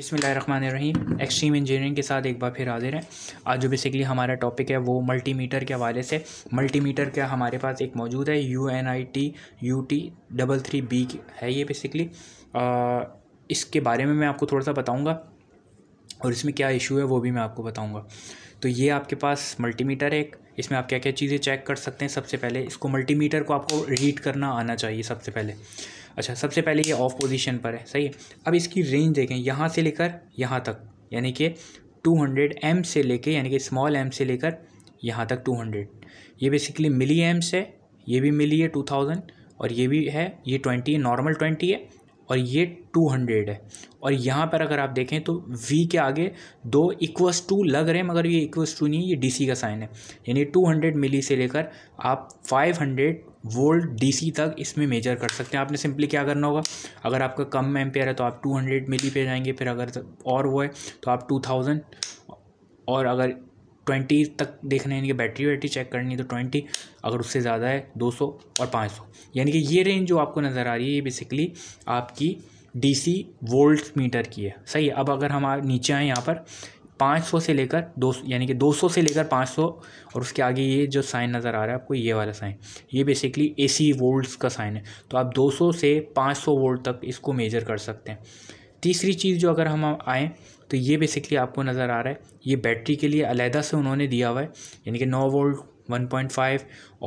बिसमीम extreme engineering के साथ एक बार फिर हाजिर हैं आज जो बेसिकली हमारा टॉपिक है वो मल्टीमीटर के हवाले से मल्टीमीटर का हमारे पास एक मौजूद है U N I T U T double three B है ये बेसिकली इसके बारे में मैं आपको थोड़ा सा बताऊंगा और इसमें क्या इशू है वो भी मैं आपको बताऊँगा तो ये आपके पास मल्टीमीटर है एक इसमें आप क्या क्या चीज़ें चेक कर सकते हैं सबसे पहले इसको मल्टीमीटर को आपको रीड करना आना चाहिए सबसे पहले अच्छा सबसे पहले ये ऑफ पोजीशन पर है सही है अब इसकी रेंज देखें यहाँ से लेकर यहाँ तक यानी कि 200 हंड्रेड एम से लेके यानी कि स्मॉल एम से लेकर यहाँ तक 200 ये बेसिकली मिली एम्स है ये भी मिली है 2000 और ये भी है ये 20 नॉर्मल 20 है और ये टू हंड्रेड है और यहाँ पर अगर आप देखें तो वी के आगे दो इक्वस टू लग रहे हैं मगर ये इक्वस टू नहीं ये डीसी का साइन है यानी टू हंड्रेड मिली से लेकर आप फाइव हंड्रेड वोल्ट डीसी तक इसमें मेजर कर सकते हैं आपने सिंपली क्या करना होगा अगर आपका कम एम्पेयर है तो आप टू हंड्रेड मिली पे जाएंगे फिर अगर और वो है तो आप टू थाउजेंड और अगर ट्वेंटी तक देखना है यानी कि बैटरी वैटरी चेक करनी है तो ट्वेंटी अगर उससे ज़्यादा है दो सौ और पाँच सौ यानी कि ये रेंज जो आपको नज़र आ रही है ये बेसिकली आपकी डीसी वोल्ट मीटर की है सही है अब अगर हम नीचे आए यहाँ पर पाँच सौ से लेकर दो यानी कि दो सौ से लेकर पाँच सौ और उसके आगे ये जो साइन नज़र आ रहा है आपको ये वाला साइन ये बेसिकली ए सी वोल्ट का साइन है तो आप दो सौ से पाँच सौ वोल्ट तक इसको मेजर कर सकते हैं तीसरी चीज़ जो अगर हम आएँ तो ये बेसिकली आपको नज़र आ रहा है ये बैटरी के लिए अलहदा से उन्होंने दिया हुआ है यानी कि नौ वोल्ट 1.5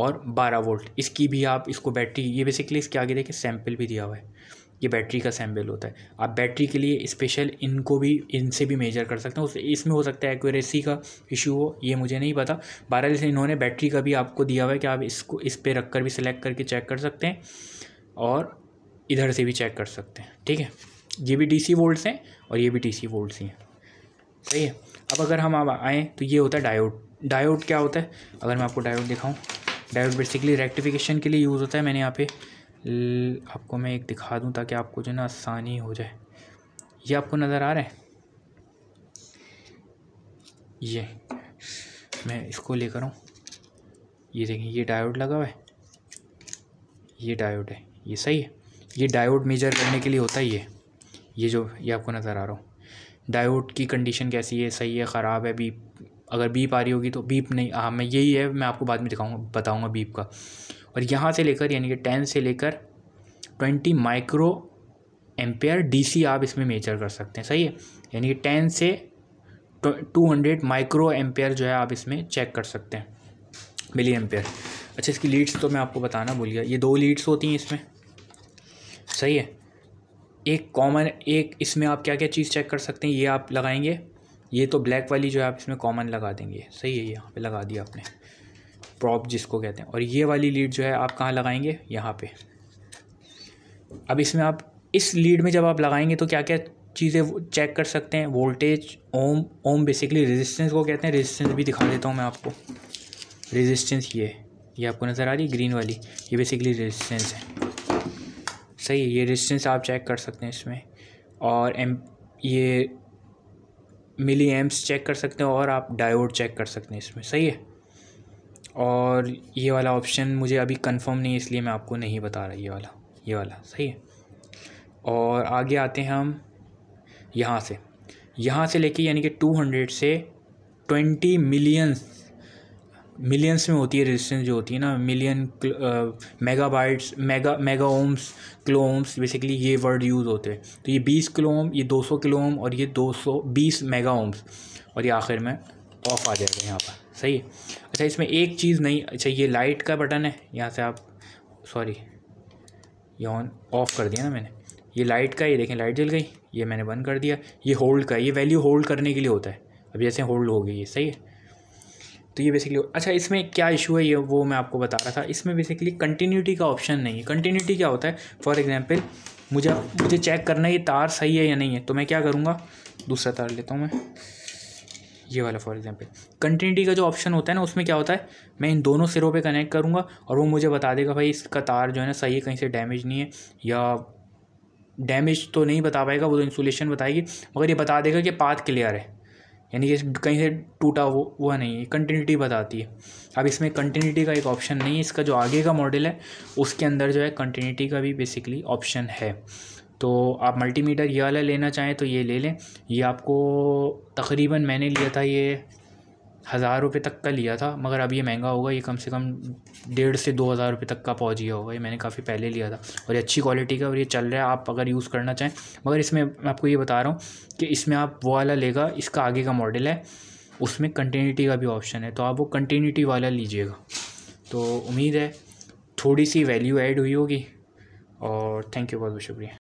और 12 वोल्ट इसकी भी आप इसको बैटरी ये बेसिकली इसके आगे देखिए सैम्पल भी दिया हुआ है ये बैटरी का सैम्पल होता है आप बैटरी के लिए स्पेशल इनको भी इनसे भी मेजर कर सकते हैं इसमें हो सकता है एक्यूरेसी का इशू हो ये मुझे नहीं पता बारह जैसे इन्होंने बैटरी का भी आपको दिया हुआ है कि आप इसको इस पर रख कर भी सिलेक्ट करके चेक कर सकते हैं और इधर से भी चेक कर सकते हैं ठीक है ये भी डीसी वोल्ट्स हैं और ये भी डीसी वोल्ट्स ही हैं सही है अब अगर हम अब आएँ तो ये होता है डायोड डायोड क्या होता है अगर मैं आपको डायोड दिखाऊँ डायोड बेसिकली रेक्टिफिकेशन के लिए यूज़ होता है मैंने यहाँ पे आपको मैं एक दिखा दूँ ताकि आपको जो ना आसानी हो जाए ये आपको नज़र आ रहा है ये मैं इसको लेकर आऊँ ये देखें ये डायोड लगा हुआ है ये डायोड है ये सही है ये डायोड मेजर करने के लिए होता ही है ये जो ये आपको नज़र आ रहा हूँ डायोड की कंडीशन कैसी है सही है ख़राब है बीप अगर बीप आ रही होगी तो बीप नहीं हाँ मैं यही है मैं आपको बाद में दिखाऊंगा बताऊंगा बीप का और यहाँ से लेकर यानी कि टेन से लेकर ट्वेंटी माइक्रो एम्पेयर डीसी आप इसमें मेजर कर सकते हैं सही है यानी कि टेन से टू हंड्रेड माइक्रो एम्पेयर जो है आप इसमें चेक कर सकते हैं मिली एम्पेयर अच्छा इसकी लीड्स तो मैं आपको बताना भूल गया ये दो लीड्स होती हैं इसमें सही है एक कॉमन एक इसमें आप क्या क्या चीज़ चेक कर सकते हैं ये आप लगाएंगे ये तो ब्लैक वाली जो है आप इसमें कॉमन लगा देंगे सही है यहाँ पे लगा दिया आपने प्रॉप जिसको कहते हैं और ये वाली लीड जो है आप कहाँ लगाएंगे यहाँ पे अब इसमें आप इस लीड में जब आप लगाएंगे तो क्या क्या चीज़ें चेक कर सकते हैं voltage ohm ohm basically resistance को कहते हैं रेजिस्टेंस भी दिखा देता हूँ मैं आपको रेजिस्टेंस ये ये आपको नज़र आ रही है ग्रीन वाली ये बेसिकली रेजिस्टेंस है सही है ये रेजिस्टेंस आप चेक कर सकते हैं इसमें और एम ये मिली एम्स चेक कर सकते हैं और आप डायोड चेक कर सकते हैं इसमें सही है और ये वाला ऑप्शन मुझे अभी कंफर्म नहीं इसलिए मैं आपको नहीं बता रहा ये वाला ये वाला सही है और आगे आते हैं हम यहाँ से यहाँ से लेके यानी कि टू हंड्रेड से ट्वेंटी मिलियंस मिलियंस में होती है रेजिस्टेंस जो होती है ना million megabytes mega mega ohms kilo ohms basically ये वर्ड यूज़ होते हैं तो ये बीस किलो ओम ये दो सौ किलो ओम और ये दो सौ बीस मेगा ओम्स और ये आखिर में ऑफ आ जाएगा यहाँ पर सही है अच्छा इसमें एक चीज़ नहीं अच्छा ये लाइट का बटन है यहाँ से आप सॉरी ये ऑन ऑफ कर दिया ना मैंने ये लाइट का ये देखें लाइट जल गई ये मैंने बंद कर दिया ये होल्ड का ये वैल्यू होल्ड करने के लिए होता है अब जैसे होल्ड हो गई ये सही है तो ये बेसिकली अच्छा इसमें क्या इशू है ये वो मैं आपको बता रहा था इसमें बेसिकली कंटिन्यूटी का ऑप्शन नहीं है कंटिन्यूटी क्या होता है फॉर एग्जाम्पल मुझे मुझे चेक करना है ये तार सही है या नहीं है तो मैं क्या करूँगा दूसरा तार लेता हूँ मैं ये वाला फॉर एग्जाम्पल कंटिन्यूटी का जो ऑप्शन होता है ना उसमें क्या होता है मैं इन दोनों सिरों पर कनेक्ट करूँगा और वो मुझे बता देगा भाई इसका तार जो है ना सही है कहीं से डैमेज नहीं है या डैमेज तो नहीं बता पाएगा वो तो इंसुलेशन बताएगी मगर ये बता देगा कि पाथ क्लियर है यानी कि कहीं से टूटा वो हुआ नहीं है कंटिन्यूटी बताती है अब इसमें कंटिन्यूटी का एक ऑप्शन नहीं है इसका जो आगे का मॉडल है उसके अंदर जो है कंटिन्यूटी का भी बेसिकली ऑप्शन है तो आप मल्टीमीटर ये वाला लेना चाहें तो ये ले लें ये आपको तकरीबन मैंने लिया था ये हज़ार रुपये तक का लिया था मगर अब ये महंगा होगा ये कम से कम डेढ़ से दो हज़ार रुपये तक का पहुँच गया होगा ये मैंने काफ़ी पहले लिया था और ये अच्छी क्वालिटी का और ये चल रहा है आप अगर यूज़ करना चाहें मगर इसमें मैं आपको ये बता रहा हूँ कि इसमें आप वो वाला लेगा इसका आगे का मॉडल है उसमें कंटिन्यूटी का भी ऑप्शन है तो आप वो कंटिन्यूटी वाला लीजिएगा तो उम्मीद है थोड़ी सी वैल्यू ऐड हुई होगी और थैंक यू बहुत बहुत शुक्रिया